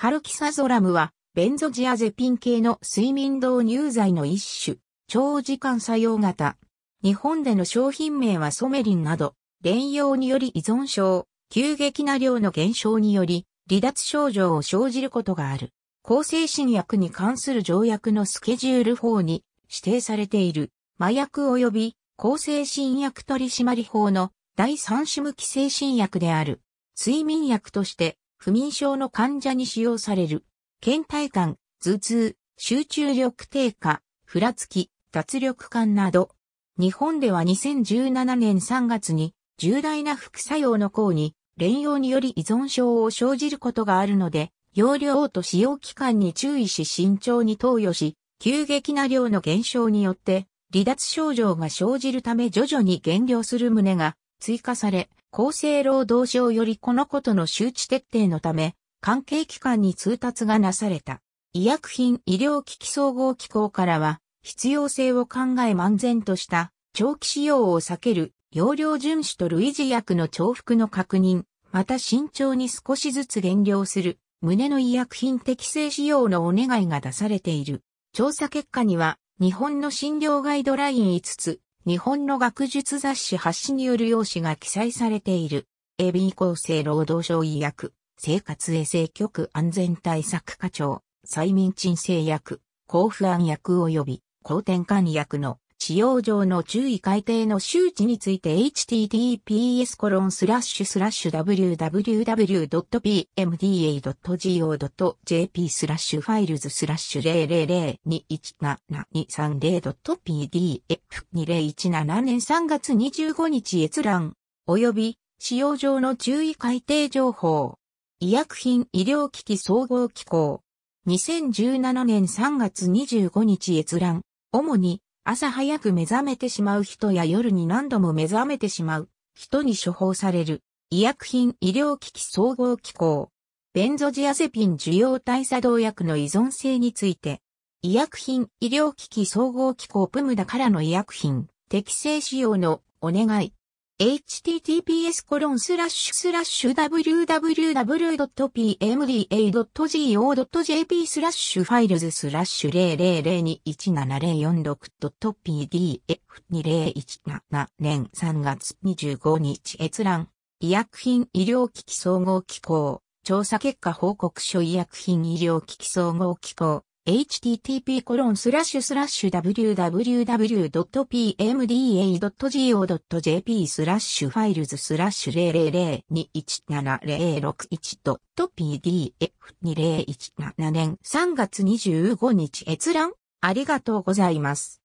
ハルキサゾラムは、ベンゾジアゼピン系の睡眠導入剤の一種、長時間作用型。日本での商品名はソメリンなど、連用により依存症、急激な量の減少により、離脱症状を生じることがある。抗精神薬に関する条約のスケジュール法に指定されている麻薬及び抗精神薬取締法の第三種無期精神薬である。睡眠薬として不眠症の患者に使用される。倦怠感、頭痛、集中力低下、ふらつき、脱力感など。日本では2017年3月に重大な副作用の項に、連用により依存症を生じることがあるので、容量と使用期間に注意し慎重に投与し、急激な量の減少によって、離脱症状が生じるため徐々に減量する旨が追加され、厚生労働省よりこのことの周知徹底のため、関係機関に通達がなされた。医薬品医療機器総合機構からは、必要性を考え漫然とした長期使用を避ける容量遵守と類似薬の重複の確認、また慎重に少しずつ減量する、胸の医薬品適正使用のお願いが出されている。調査結果には、日本の診療ガイドライン5つ、日本の学術雑誌発誌による用紙が記載されている。AB 厚生労働省医薬、生活衛生局安全対策課長、催眠鎮静薬、抗不安薬及び抗転換薬の使用上の注意改定の周知について https://www.pmda.go.jp スラッシュファイルズスラッシュ 000217230.pdf2017 年3月25日閲覧及び使用上の注意改定情報医薬品医療機器総合機構2017年3月25日閲覧主に朝早く目覚めてしまう人や夜に何度も目覚めてしまう人に処方される医薬品医療機器総合機構。ベンゾジアゼピン受容体作動薬の依存性について、医薬品医療機器総合機構プムダからの医薬品適正使用のお願い https www.pmda.go.jp スラッシュファイルズスラッシュ 00021704.pdf2017 年3月25日閲覧医薬品医療機器総合機構調査結果報告書医薬品医療機器総合機構 http://www.pmda.go.jp スラッシュファイルズスラッシュ 000217061.pdf2017 年3月25日閲覧ありがとうございます。